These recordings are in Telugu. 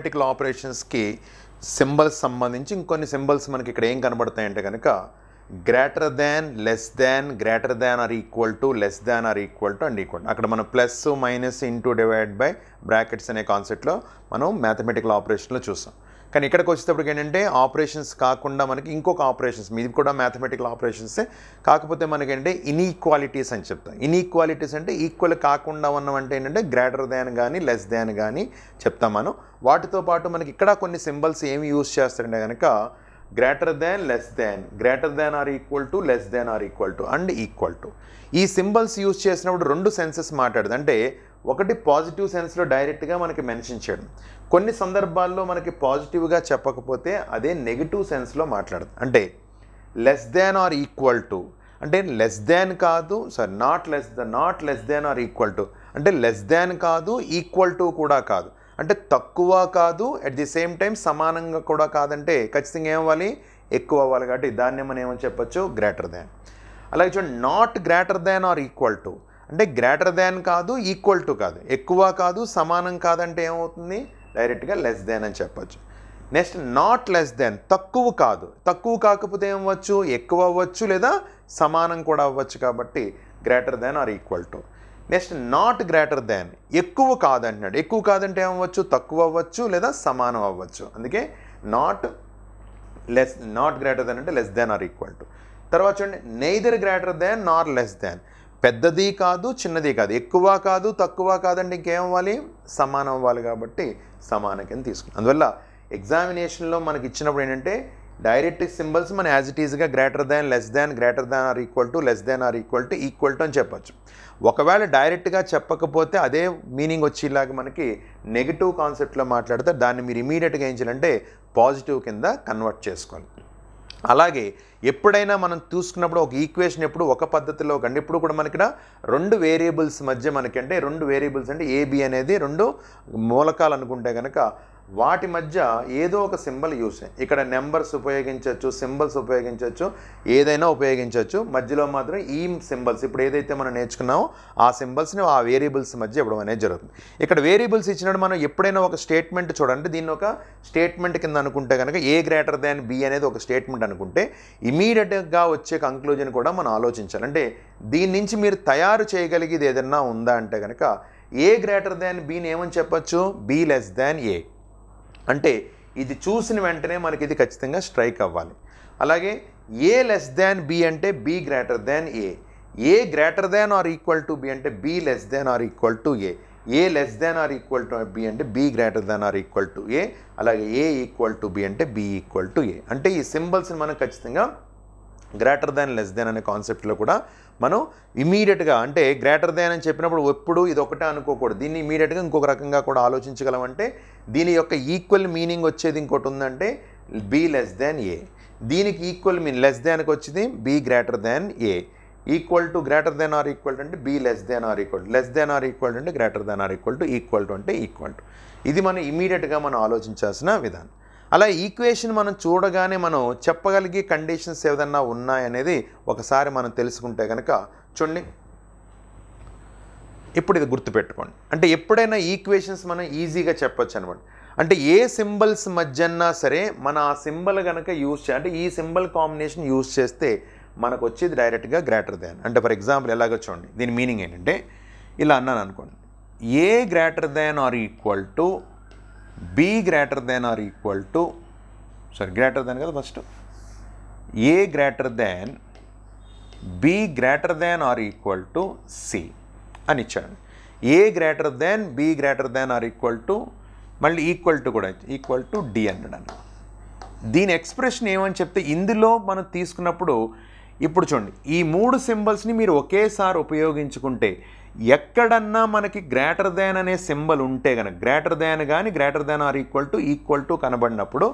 మ్యాథమెటికల్ ఆపరేషన్స్కి సింబల్స్ సంబంధించి ఇంకొన్ని సింబల్స్ మనకి ఇక్కడ ఏం కనబడతాయంటే కనుక greater than less than greater than or equal to less than or equal to and equal అక్కడ మనం plus minus into divide by brackets అనే కాన్సెప్ట్లో మనం మ్యాథమెటికల్ ఆపరేషన్లో చూసాం కానీ ఇక్కడికి వచ్చేటప్పటికి ఏంటంటే ఆపరేషన్స్ కాకుండా మనకి ఇంకొక ఆపరేషన్స్ మీది కూడా మ్యాథమెటికల్ ఆపరేషన్సే కాకపోతే మనకి ఏంటంటే ఇన్ఈక్వాలిటీస్ అని చెప్తాం ఇన్ఈక్వాలిటీస్ అంటే ఈక్వల్ కాకుండా ఉన్నవంటే ఏంటంటే గ్రేటర్ దాన్ కానీ లెస్ దాన్ కానీ చెప్తాం మనం వాటితో పాటు మనకి ఇక్కడ కొన్ని సింబల్స్ ఏమి యూజ్ చేస్తారంటే కనుక greater than less than greater than or equal to less than or equal to and equal to ఈ సింబల్స్ యూజ్ చేసినప్పుడు రెండు సెన్సెస్ మాట్లాడదు అంటే ఒకటి పాజిటివ్ సెన్స్లో డైరెక్ట్గా మనకి మెన్షన్ చేయడం కొన్ని సందర్భాల్లో మనకి పాజిటివ్గా చెప్పకపోతే అదే నెగిటివ్ సెన్స్లో మాట్లాడదు అంటే less than or equal to అంటే లెస్ దాన్ కాదు sorry not less the not less than or equal to అంటే లెస్ దాన్ కాదు ఈక్వల్ టు కూడా కాదు అంటే తక్కువ కాదు అట్ ది సేమ్ టైం సమానంగా కూడా కాదంటే ఖచ్చితంగా ఏమవ్వాలి ఎక్కువ అవ్వాలి కాబట్టి దాన్ని మనం ఏమని చెప్పచ్చు గ్రేటర్ దాన్ అలాగే చూడండి not greater than or equal to అంటే గ్రేటర్ దాన్ కాదు ఈక్వల్ టు కాదు ఎక్కువ కాదు సమానం కాదంటే ఏమవుతుంది డైరెక్ట్గా లెస్ దాన్ అని చెప్పచ్చు నెక్స్ట్ నాట్ లెస్ దెన్ తక్కువ కాదు తక్కువ కాకపోతే ఏమవచ్చు ఎక్కువ అవ్వచ్చు లేదా సమానం కూడా అవ్వచ్చు కాబట్టి greater than or equal to next not greater than ఎక్కువ కాదు అంటున్నాడు ఎక్కువ కాదంటే ఏమవచ్చు తక్కువ అవ్వచ్చు లేదా సమానం అవ్వచ్చు అందుకే not less not greater than అంటే less than or equal to తర్వాత చూడండి neither greater than nor less than పెద్దది కాదు చిన్నది కాదు ఎక్కువ కాదు తక్కువ కాదండి అవ్వాలి సమానం అవ్వాలి కాబట్టి సమాన కింద తీసుకున్నాం అందువల్ల ఎగ్జామినేషన్లో మనకి ఇచ్చినప్పుడు ఏంటంటే డైరెక్ట్ సింబల్స్ మనం యాజ్ ఇట్ ఈజ్గా greater than less than greater than or equal to less than or equal to equal to అని చెప్పచ్చు ఒకవేళ డైరెక్ట్గా చెప్పకపోతే అదే మీనింగ్ వచ్చేలాగా మనకి నెగిటివ్ కాన్సెప్ట్లో మాట్లాడితే దాన్ని మీరు ఇమీడియట్గా ఏం చేయాలంటే పాజిటివ్ కింద కన్వర్ట్ చేసుకోవాలి అలాగే ఎప్పుడైనా మనం చూసుకున్నప్పుడు ఒక ఈక్వేషన్ ఎప్పుడు ఒక పద్ధతిలో కండి ఇప్పుడు కూడా మనకి రెండు వేరియబుల్స్ మధ్య మనకి అంటే రెండు వేరియబుల్స్ అంటే ఏబి అనేది రెండు మూలకాలు అనుకుంటే కనుక వాటి మధ్య ఏదో ఒక సింబల్ యూస్ ఇక్కడ నెంబర్స్ ఉపయోగించవచ్చు సింబల్స్ ఉపయోగించవచ్చు ఏదైనా ఉపయోగించవచ్చు మధ్యలో మాత్రం ఈ సింబల్స్ ఇప్పుడు ఏదైతే మనం నేర్చుకున్నామో ఆ సింబల్స్ని ఆ వేరియబుల్స్ మధ్య ఇవ్వడం అనేది జరుగుతుంది ఇక్కడ వేరియబుల్స్ ఇచ్చినప్పుడు మనం ఎప్పుడైనా ఒక స్టేట్మెంట్ చూడండి దీన్ని ఒక స్టేట్మెంట్ కింద అనుకుంటే కనుక ఏ గ్రేటర్ దాన్ బి అనేది ఒక స్టేట్మెంట్ అనుకుంటే ఇమీడియట్గా వచ్చే కంక్లూజన్ కూడా మనం ఆలోచించాలి అంటే దీని నుంచి మీరు తయారు చేయగలిగేది ఏదన్నా ఉందా అంటే కనుక ఏ గ్రేటర్ దాన్ బీని ఏమని చెప్పచ్చు బీ లెస్ దాన్ ఏ అంటే ఇది చూసిన వెంటనే మనకి ఇది ఖచ్చితంగా స్ట్రైక్ అవ్వాలి అలాగే ఏ లెస్ దాన్ బి అంటే B greater than A A greater than or equal to B అంటే B less than or equal to A A less than or equal to B అంటే B greater than or equal to A అలాగే ఏ ఈక్వల్ టు బి అంటే బి ఈక్వల్ టు ఏ అంటే ఈ సింబల్స్ని మనం ఖచ్చితంగా గ్రేటర్ దాన్ లెస్ దాన్ అనే కాన్సెప్ట్లో కూడా మనం ఇమీడియట్గా అంటే గ్రేటర్ దాన్ అని చెప్పినప్పుడు ఎప్పుడు ఇది ఒకటే అనుకోకూడదు దీన్ని ఇమీడియట్గా ఇంకొక రకంగా కూడా ఆలోచించగలమంటే దీని యొక్క ఈక్వల్ మీనింగ్ వచ్చేది ఇంకోటి ఉందంటే బీ లెస్ దాన్ ఏ దీనికి ఈక్వల్ మీన్ లెస్ దాన్కి వచ్చింది B greater than A equal to greater than or equal అంటే B less than or equal less than or equal అంటే greater than or equal to equal to అంటే ఈక్వల్ టు ఇది మనం ఇమీడియట్గా మనం ఆలోచించాల్సిన విధానం అలా ఈక్వేషన్ మనం చూడగానే మనం చెప్పగలిగే కండిషన్స్ ఏదన్నా ఉన్నాయనేది ఒకసారి మనం తెలుసుకుంటే కనుక చూడండి ఇప్పుడు ఇది గుర్తుపెట్టుకోండి అంటే ఎప్పుడైనా ఈక్వేషన్స్ మనం ఈజీగా చెప్పొచ్చు అనమాట అంటే ఏ సింబల్స్ మధ్యన్నా సరే మన ఆ సింబల్ కనుక యూజ్ చే అంటే ఈ సింబల్ కాంబినేషన్ యూజ్ చేస్తే మనకు వచ్చేది డైరెక్ట్గా గ్రేటర్ దాన్ అంటే ఫర్ ఎగ్జాంపుల్ ఎలాగో చూడండి దీని మీనింగ్ ఏంటంటే ఇలా అన్నాను అనుకోండి A greater than or equal to B greater than or equal to sorry greater than కదా first A greater than B greater than or equal to C అని ఇచ్చాడు A greater than B greater than or equal to మళ్ళీ ఈక్వల్ టు కూడా ఈక్వల్ టు డి అన్నాడు అన్న దీని ఎక్స్ప్రెషన్ ఏమని చెప్తే ఇందులో మనం తీసుకున్నప్పుడు ఇప్పుడు చూడండి ఈ మూడు సింబల్స్ని మీరు ఒకేసారి ఉపయోగించుకుంటే ఎక్కడన్నా మనకి గ్రేటర్ దాన్ అనే సింబల్ ఉంటే కనుక గ్రేటర్ దాన్ కానీ greater than or equal to equal to కనబడినప్పుడు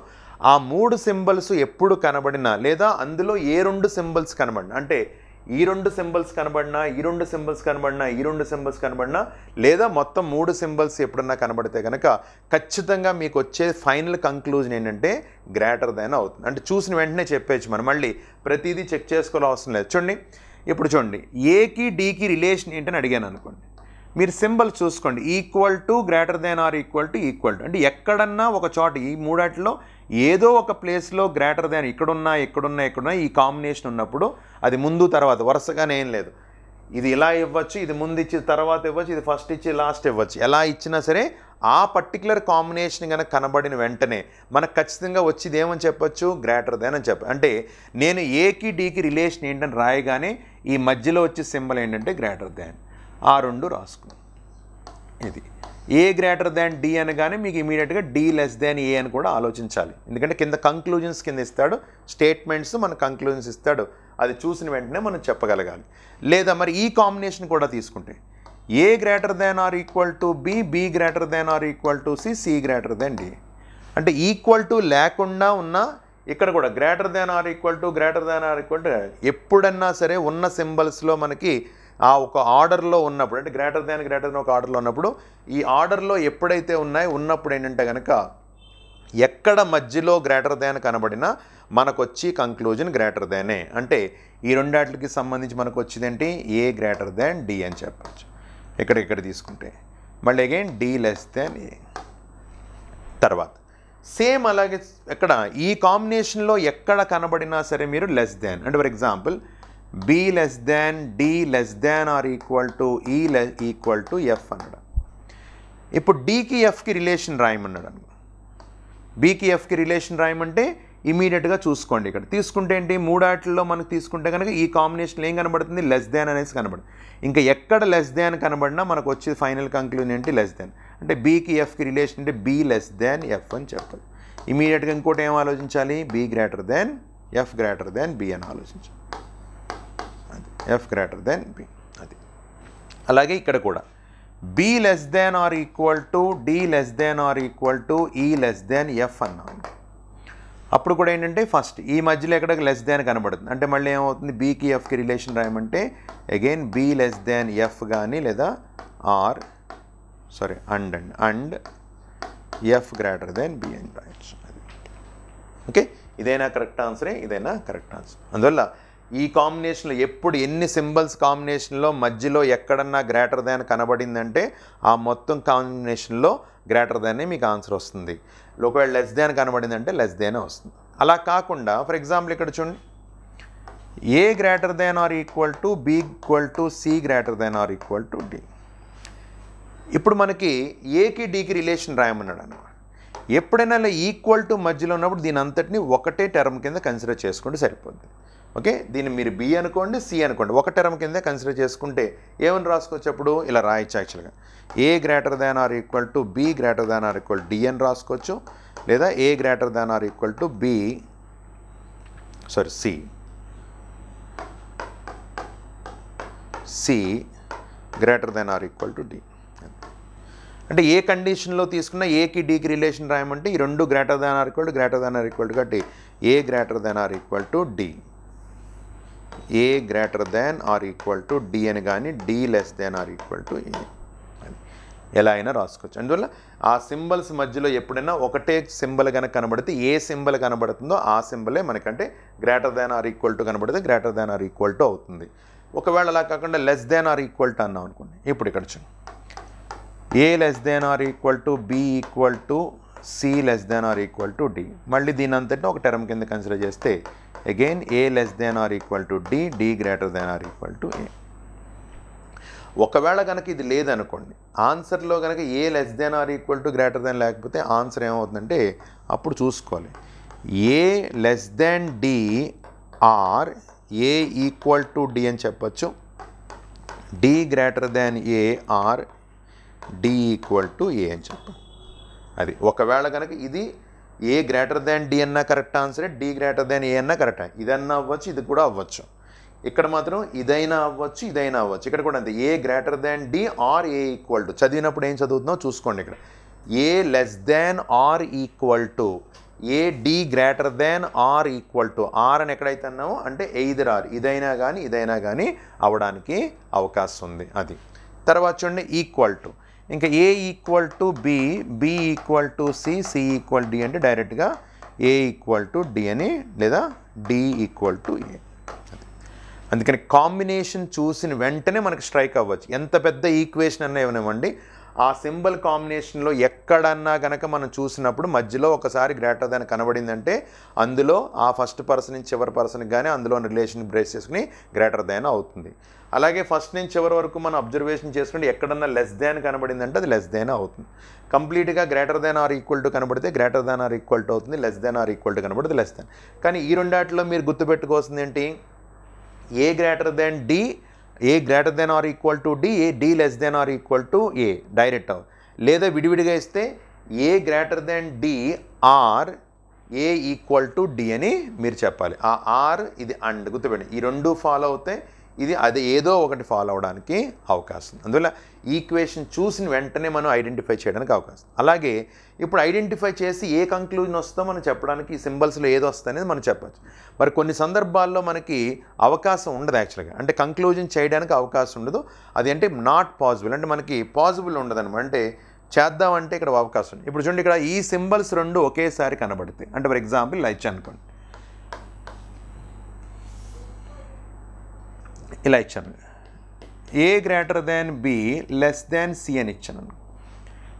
ఆ మూడు సింబల్స్ ఎప్పుడు కనబడినా లేదా అందులో ఏ రెండు సింబల్స్ కనబడినా అంటే ఈ రెండు సింబల్స్ కనబడినా ఈ రెండు సింబల్స్ కనబడినా ఈ రెండు సింబల్స్ కనబడినా లేదా మొత్తం మూడు సింబల్స్ ఎప్పుడన్నా కనబడితే కనుక ఖచ్చితంగా మీకు వచ్చే ఫైనల్ కంక్లూజన్ ఏంటంటే గ్రేటర్ దాన్ అవుతుంది అంటే చూసిన వెంటనే చెప్పేచ్చు మనం మళ్ళీ ప్రతిదీ చెక్ చేసుకోవాల్సిన లేదు చూడండి ఇప్పుడు చూడండి ఏకి డీకి రిలేషన్ ఏంటని అడిగాను అనుకోండి మీరు సింబల్ చూసుకోండి equal to greater than or equal to equal to అంటే ఎక్కడన్నా ఒక చోట ఈ మూడాటిలో ఏదో ఒక ప్లేస్లో గ్రేటర్ దెన్ ఇక్కడున్నా ఎక్కడున్నా ఎక్కడున్నా ఈ కాంబినేషన్ ఉన్నప్పుడు అది ముందు తర్వాత వరుసగానే ఏం లేదు ఇది ఇలా ఇవ్వచ్చు ఇది ముందు ఇచ్చి తర్వాత ఇవ్వచ్చు ఇది ఫస్ట్ ఇచ్చి లాస్ట్ ఇవ్వచ్చు ఎలా ఇచ్చినా సరే ఆ పర్టికులర్ కాంబినేషన్ కనుక కనబడిన వెంటనే మనకు ఖచ్చితంగా వచ్చింది ఏమని చెప్పొచ్చు గ్రేటర్ దెన్ అని చెప్ప అంటే నేను ఏకి డీకి రిలేషన్ ఏంటని రాయగానే ఈ మధ్యలో వచ్చే సింబల్ ఏంటంటే గ్రేటర్ దాన్ ఆ రెండు రాసుకున్నాం ఇది ఏ గ్రేటర్ దాన్ డి అనగానే మీకు ఇమీడియట్గా డి లెస్ దాన్ ఏ అని కూడా ఆలోచించాలి ఎందుకంటే కింద కంక్లూజన్స్ కింద ఇస్తాడు స్టేట్మెంట్స్ మన కంక్లూజన్స్ ఇస్తాడు అది చూసిన వెంటనే మనం చెప్పగలగాలి లేదా మరి ఈ కాంబినేషన్ కూడా తీసుకుంటే A greater than or equal to B B greater than or equal to C C greater than D అంటే ఈక్వల్ టు లేకుండా ఉన్న ఇక్కడ కూడా greater than or equal to greater than or equal to ఎప్పుడన్నా సరే ఉన్న సింబల్స్లో మనకి ఆ ఒక ఆర్డర్లో ఉన్నప్పుడు అంటే గ్రేటర్ దాన్ గ్రేటర్ దాన్ ఒక ఆర్డర్లో ఉన్నప్పుడు ఈ ఆర్డర్లో ఎప్పుడైతే ఉన్నాయో ఉన్నప్పుడు ఏంటంటే కనుక ఎక్కడ మధ్యలో గ్రేటర్ దాన్ కనబడినా మనకు వచ్చి కంక్లూజన్ గ్రేటర్ దానే అంటే ఈ రెండాట్లకి సంబంధించి మనకు వచ్చిందేంటి ఏ గ్రేటర్ దాన్ డి అని చెప్పచ్చు ఇక్కడ తీసుకుంటే మళ్ళీ again D less than A తర్వాత సేమ్ అలాగే ఎక్కడ ఈ కాంబినేషన్లో ఎక్కడ కనబడినా సరే మీరు లెస్ దాన్ అంటే for example B less than D less than or equal to E less equal to F అన్నాడు ఇప్పుడు డీకి ఎఫ్కి రిలేషన్ రాయమన్నాడు అనుకో బీకి ఎఫ్కి రిలేషన్ రాయమంటే ఇమీడియట్గా చూసుకోండి ఇక్కడ తీసుకుంటే ఏంటి మూడాటిల్లో మనకు తీసుకుంటే కనుక ఈ కాంబినేషన్ ఏం కనబడుతుంది లెస్ దాన్ అనేసి కనబడుతుంది ఇంకా ఎక్కడ లెస్ దాన్ కనబడినా మనకు వచ్చే ఫైనల్ కంక్లూజన్ ఏంటి లెస్ దాన్ అంటే బీకి ఎఫ్కి రిలేషన్ అంటే బీ లెస్ దాన్ ఎఫ్ అని చెప్పాలి ఇమీడియట్గా ఇంకోటి ఏం ఆలోచించాలి B greater than F greater than B అని ఆలోచించాలి అది ఎఫ్ గ్రేటర్ దాన్ బి అది అలాగే ఇక్కడ కూడా B less than or equal to D less than or equal to E e less than F అన్నాం అప్పుడు కూడా ఏంటంటే ఫస్ట్ ఈ మధ్యలో ఎక్కడ లెస్ దాన్ కనబడుతుంది అంటే మళ్ళీ ఏమవుతుంది బీకి ఎఫ్కి రిలేషన్ రాయమంటే again B less than F కానీ లేదా or sorry and and and F greater than B అని రాయచ్చు ఓకే ఇదైనా కరెక్ట్ ఆన్సరే ఇదైనా కరెక్ట్ ఆన్సర్ అందువల్ల ఈ కాంబినేషన్లో ఎప్పుడు ఎన్ని సింబల్స్ కాంబినేషన్లో మధ్యలో ఎక్కడన్నా గ్రేటర్ దాన్ కనబడిందంటే ఆ మొత్తం కాంబినేషన్లో గ్రేటర్ దాన్నే మీకు ఆన్సర్ వస్తుంది ఒకవేళ లెస్ దేన్ కనబడింది అంటే లెస్ దేనే వస్తుంది అలా కాకుండా ఫర్ ఎగ్జాంపుల్ ఇక్కడ చూడండి A greater than or equal to B equal to C greater than or equal to D ఇప్పుడు మనకి ఏకి డికి రిలేషన్ రాయమన్నాడు అనమాట ఎప్పుడైనా ఈక్వల్ టు మధ్యలో ఉన్నప్పుడు దీని అంతటిని ఒకటే టర్మ్ కింద కన్సిడర్ చేసుకుంటే సరిపోతుంది ఓకే దీన్ని మీరు బి అనుకోండి సి అనుకోండి ఒక టర్మ్ కింద కన్సిడర్ చేసుకుంటే ఏమని రాసుకోవచ్చప్పుడు ఇలా రాయొచ్చు యాక్చువల్గా A greater than or equal to B greater than or equal D అని రాసుకోవచ్చు లేదా A greater than or equal to B sorry C C greater than or equal to D అంటే ఏ కండిషన్లో తీసుకున్న ఏకి డీకి రిలేషన్ రాయమంటే ఈ రెండు greater than or equal to greater than or equal to కాబట్టి A greater than or equal to D A greater than or equal to D అని కానీ D less than or equal to A అని ఎలా అయినా రాసుకోవచ్చు అందువల్ల ఆ సింబల్స్ మధ్యలో ఎప్పుడైనా ఒకటే సింబల్ కనుక కనబడితే ఏ సింబల్ కనబడుతుందో ఆ సింబలే మనకంటే greater than or equal to కనబడితే greater than or equal to అవుతుంది ఒకవేళ అలా కాకుండా less than or equal to అన్నాం అనుకోండి ఇప్పుడు ఇక్కడ చూడండి A less than or equal to B equal to C less than or equal to D మళ్ళీ దీని అంతటి ఒక టర్మ్ కింద కన్సిడర్ చేస్తే again a less than or equal to d, d greater than or equal to a. ఒకవేళ కనుక ఇది లేదనుకోండి ఆన్సర్లో కనుక A less than or equal to greater than లేకపోతే ఆన్సర్ ఏమవుతుందంటే అప్పుడు చూసుకోవాలి A less than D or A equal to D అని చెప్పచ్చు D greater than A or D equal to A అని చెప్పచ్చు అది ఒకవేళ కనుక ఇది ఏ గ్రేటర్ దాన్ డి అన్నా కరెక్ట్ ఆన్సరే డి గ్రేటర్ దాన్ ఏ అన్నా కరెక్ట్ ఇదన్నా అవ్వచ్చు ఇది కూడా అవ్వచ్చు ఇక్కడ మాత్రం ఇదైనా అవ్వచ్చు ఇదైనా అవ్వచ్చు ఇక్కడ కూడా అంతే A greater than D or A equal to చదివినప్పుడు ఏం చదువుతుందో చూసుకోండి ఇక్కడ A less than or equal to A D greater than or equal to or అని ఎక్కడైతే అన్నామో అంటే ఎయిదర్ ఆర్ ఇదైనా కానీ ఇదైనా కానీ అవడానికి అవకాశం ఉంది అది తర్వాత చూడండి ఈక్వల్ టు ఇంకా A equal to B B equal to C C equal D అంటే డైరెక్ట్గా ఏ ఈక్వల్ టు డి అని లేదా డి ఈక్వల్ టు ఏ అందుకని కాంబినేషన్ చూసిన వెంటనే మనకి స్ట్రైక్ అవ్వచ్చు ఎంత పెద్ద ఈక్వేషన్ అన్న ఏమనివ్వండి ఆ సింబల్ కాంబినేషన్లో ఎక్కడన్నా కనుక మనం చూసినప్పుడు మధ్యలో ఒకసారి గ్రేటర్ దాన్ కనబడిందంటే అందులో ఆ ఫస్ట్ పర్సన్ నుంచి చివరి పర్సన్కి కానీ అందులో రిలేషన్ బ్రేస్ చేసుకుని గ్రేటర్ దాన్ అవుతుంది అలాగే ఫస్ట్ నుంచి చివరి వరకు మనం అబ్జర్వేషన్ చేసుకుంటే ఎక్కడన్నా లెస్ దాన్ కనబడిందంటే అది లెస్ దాన్ అవుతుంది కంప్లీట్గా greater than or equal to కనబడితే greater than or equal to అవుతుంది less than or equal to కనబడితే లెస్ దాన్ కానీ ఈ రెండాట్లో మీరు గుర్తుపెట్టుకోవాల్సింది ఏంటి A greater than D A greater than or equal to D A D less than or equal to A direct లేదా విడివిడిగా ఇస్తే A greater than D or A equal to D అని మీరు చెప్పాలి ఆ ఆర్ ఇది అండ్ గుర్తుపెట్టండి ఈ రెండు ఫాలో అవుతాయి ఇది అది ఏదో ఒకటి ఫాలో అవడానికి అవకాశం అందువల్ల ఈక్వేషన్ చూసిన వెంటనే మనం ఐడెంటిఫై చేయడానికి అవకాశం అలాగే ఇప్పుడు ఐడెంటిఫై చేసి ఏ కంక్లూజన్ వస్తుందో మనం చెప్పడానికి ఈ సింబల్స్లో ఏదో వస్తుందనేది మనం చెప్పచ్చు మరి కొన్ని సందర్భాల్లో మనకి అవకాశం ఉండదు యాక్చువల్గా అంటే కంక్లూజన్ చేయడానికి అవకాశం ఉండదు అది అంటే నాట్ పాసిబుల్ అంటే మనకి పాసిబుల్ ఉండదు అనమాట అంటే చేద్దామంటే ఇక్కడ అవకాశం ఇప్పుడు చూడండి ఇక్కడ ఈ సింబల్స్ రెండు ఒకేసారి కనబడతాయి అంటే ఫర్ ఎగ్జాంపుల్ లైచ్ అనుకోండి ఇలా ఇచ్చాను A greater than B less than C అని ఇచ్చాను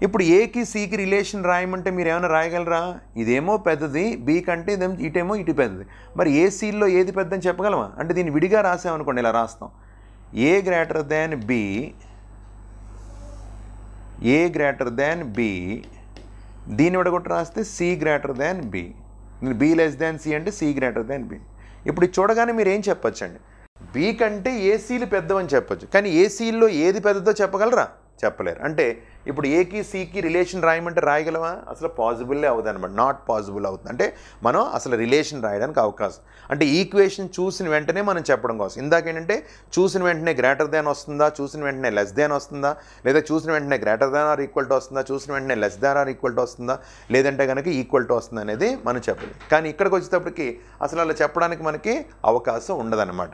ఇప్పుడు ఏకి సికి రిలేషన్ రాయమంటే మీరు ఏమైనా రాయగలరా ఇదేమో పెద్దది బి కంటే ఇదేమో ఇటేమో ఇటు పెద్దది మరి ఏ సీల్లో ఏది పెద్దని చెప్పగలమా అంటే దీన్ని విడిగా రాసామనుకోండి ఇలా రాస్తాం A greater than B A greater than B దీన్ని విడగొట్టు రాస్తే C greater than B B less than C అంటే సి గ్రేటర్ దాన్ బి ఇప్పుడు చూడగానే మీరు ఏం చెప్పచ్చండి వీ కంటే ఏసీలు పెద్దవని చెప్పొచ్చు కానీ ఏసీల్లో ఏది పెద్దదో చెప్పగలరా చెప్పలేరు అంటే ఇప్పుడు ఏకి సికి రిలేషన్ రాయమంటే రాయగలమా అసలు పాసిబుల్లే అవుతుంది అనమాట నాట్ పాసిబుల్ అవుతుంది అంటే మనం అసలు రిలేషన్ రాయడానికి అవకాశం అంటే ఈక్వేషన్ చూసిన వెంటనే మనం చెప్పడం కోసం ఇందాక ఏంటంటే చూసిన వెంటనే గ్రేటర్ దాన్ వస్తుందా చూసిన వెంటనే లెస్ దాన్ వస్తుందా లేదా చూసిన వెంటనే greater than or equal to వస్తుందా చూసిన వెంటనే less than or equal to వస్తుందా లేదంటే కనుక ఈక్వల్ టు వస్తుంది అనేది మనం చెప్పలేదు కానీ ఇక్కడికి వచ్చేటప్పటికి అసలు అలా చెప్పడానికి మనకి అవకాశం అనమాట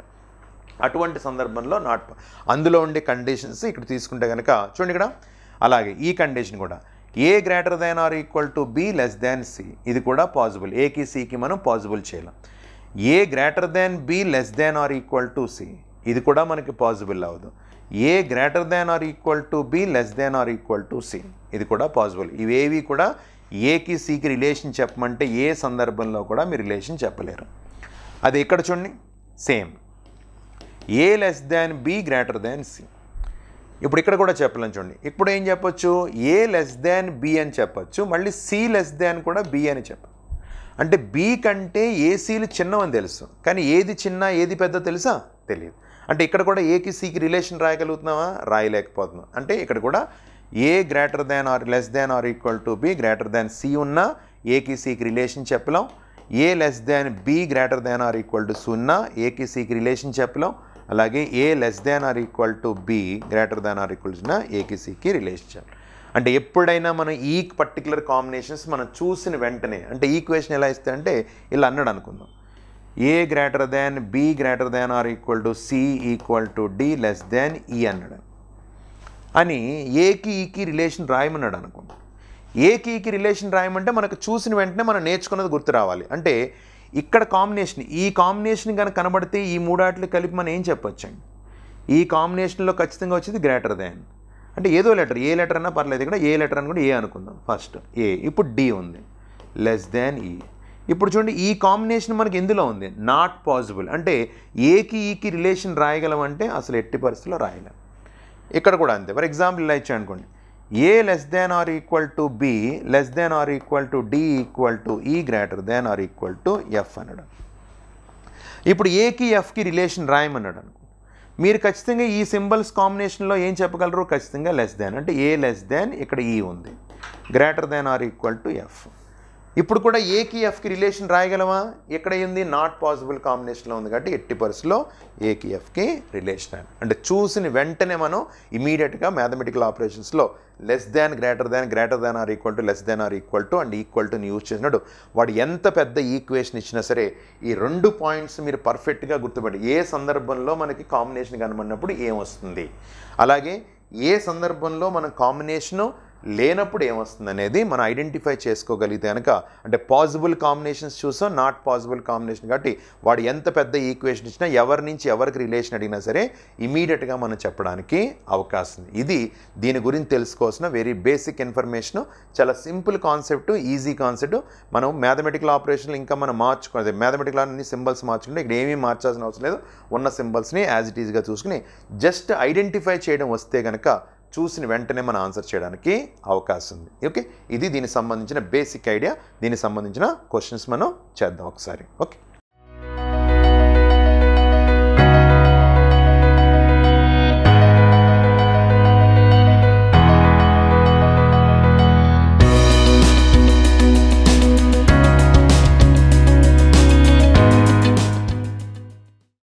అటువంటి సందర్భంలో నాట్ అందులో ఉండే కండిషన్స్ ఇక్కడ తీసుకుంటే కనుక చూడండి ఇక్కడ అలాగే ఈ కండిషన్ కూడా A greater than or equal to B less than C ఇది కూడా పాజిబుల్ ఏకి సికి మనం పాజిబుల్ చేయలేం A greater than B less than or equal to C ఇది కూడా మనకి పాజిబుల్ అవ్వదు A greater than or equal to B less than or equal to C ఇది కూడా పాజిబుల్ ఇవేవి కూడా ఏకి సికి రిలేషన్ చెప్పమంటే ఏ సందర్భంలో కూడా మీరు రిలేషన్ చెప్పలేరు అది ఇక్కడ చూడండి same A less than B greater than C ఇప్పుడు ఇక్కడ కూడా చెప్పలేను చూడండి ఇప్పుడు ఏం చెప్పొచ్చు ఏ లెస్ దాన్ బి అని చెప్పొచ్చు మళ్ళీ సి లెస్ దాన్ కూడా బి అని చెప్ప అంటే బి కంటే ఏసీలు చిన్నవని తెలుసు కానీ ఏది చిన్న ఏది పెద్ద తెలుసా తెలియదు అంటే ఇక్కడ కూడా ఏకి సికి రిలేషన్ రాయగలుగుతున్నావా రాయలేకపోతున్నాం అంటే ఇక్కడ కూడా A greater than or less than or equal to B greater than C ఉన్నా ఏకి సికి రిలేషన్ చెప్పలేం A less than B greater than or equal to సున్నా ఏకి సికి రిలేషన్ చెప్పలేం అలాగే A less than or equal to B greater than or ఈక్వల్స్న ఏకి సికి రిలేషన్ అంటే ఎప్పుడైనా మనం ఈ పర్టికులర్ కాంబినేషన్స్ మనం చూసిన వెంటనే అంటే ఈక్వేషన్ ఎలా ఇస్తే అంటే ఇలా అన్నాడు అనుకుందాం A greater than B greater than or equal to C equal to D less than E అన్నాడు అని ఏకి ఈకి రిలేషన్ రాయమన్నాడు అనుకుందాం ఏకి ఈకి రిలేషన్ రాయమంటే మనకు చూసిన వెంటనే మనం నేర్చుకున్నది గుర్తు రావాలి అంటే ఇక్కడ కాంబినేషన్ ఈ కాంబినేషన్ కనుక కనబడితే ఈ మూడాట్లు కలిపి మనం ఏం చెప్పొచ్చండి ఈ కాంబినేషన్లో ఖచ్చితంగా వచ్చేది గ్రేటర్ దాన్ అంటే ఏదో లెటర్ ఏ లెటర్ అన్నా పర్లేదు ఇక్కడ ఏ లెటర్ అని కూడా ఏ అనుకుందాం ఫస్ట్ ఏ ఇప్పుడు డి ఉంది లెస్ దాన్ ఈ ఇప్పుడు చూడండి ఈ కాంబినేషన్ మనకి ఎందులో ఉంది నాట్ పాసిబుల్ అంటే ఏకి ఈకి రిలేషన్ రాయగలమంటే అసలు ఎట్టి పరిస్థితుల్లో రాయలేం ఇక్కడ కూడా అంతే ఫర్ ఎగ్జాంపుల్ ఇలా ఇచ్చాయనుకోండి అనుకోండి A less than or equal to B less than or equal to D equal to E greater than or equal to F అన్నాడు ఇప్పుడు ఏకి ఎఫ్కి రిలేషన్ రాయమన్నాడు అనుకో మీరు ఖచ్చితంగా ఈ సింబల్స్ కాంబినేషన్లో ఏం చెప్పగలరు ఖచ్చితంగా లెస్ దెన్ అంటే ఏ లెస్ దెన్ ఇక్కడ ఈ e ఉంది greater than or equal to F ఇప్పుడు కూడా ఏకి ఎఫ్కి రిలేషన్ రాయగలవా ఎక్కడ ఏంది నాట్ పాసిబుల్ కాంబినేషన్లో ఉంది కాబట్టి ఎట్టి పరిస్థితిలో ఏకి ఎఫ్కి రిలేషన్ అని అంటే చూసిన వెంటనే మనం ఇమీడియట్గా మ్యాథమెటికల్ ఆపరేషన్స్లో less than greater than greater than or equal to less than or equal to and equal టుని యూజ్ చేసినట్టు వాడు ఎంత పెద్ద ఈక్వేషన్ ఇచ్చినా సరే ఈ రెండు పాయింట్స్ మీరు పర్ఫెక్ట్గా గుర్తుపెట్టి ఏ సందర్భంలో మనకి కాంబినేషన్ కనబడినప్పుడు ఏమొస్తుంది అలాగే ఏ సందర్భంలో మనం కాంబినేషను లేనప్పుడు ఏమొస్తుంది అనేది మనం ఐడెంటిఫై చేసుకోగలిగితే కనుక అంటే పాసిబుల్ కాంబినేషన్స్ చూసాం నాట్ పాసిబుల్ కాంబినేషన్ కాబట్టి వాడు ఎంత పెద్ద ఈక్వేషన్ ఇచ్చినా ఎవరి నుంచి ఎవరికి రిలేషన్ అడిగినా సరే ఇమీడియట్గా మనం చెప్పడానికి అవకాశం ఇది దీని గురించి తెలుసుకోవాల్సిన వెరీ బేసిక్ ఇన్ఫర్మేషన్ చాలా సింపుల్ కాన్సెప్ట్ ఈజీ కాన్సెప్ట్ మనం మ్యాథమెటికల్ ఆపరేషన్లు ఇంకా మనం మార్చుకునేది మ్యాథమెటికల్ అన్ని సింబల్స్ మార్చుకుంటే ఇక్కడ ఏమీ మార్చాల్సిన అవసరం లేదు ఉన్న సింబల్స్ని యాజ్ ఇట్ ఈజ్గా చూసుకుని జస్ట్ ఐడెంటిఫై చేయడం వస్తే కనుక చూసిన వెంటనే మనం ఆన్సర్ చేయడానికి అవకాశం ఉంది ఓకే ఇది దీనికి సంబంధించిన బేసిక్ ఐడియా దీనికి సంబంధించిన క్వశ్చన్స్ మనం చేద్దాం ఒకసారి ఓకే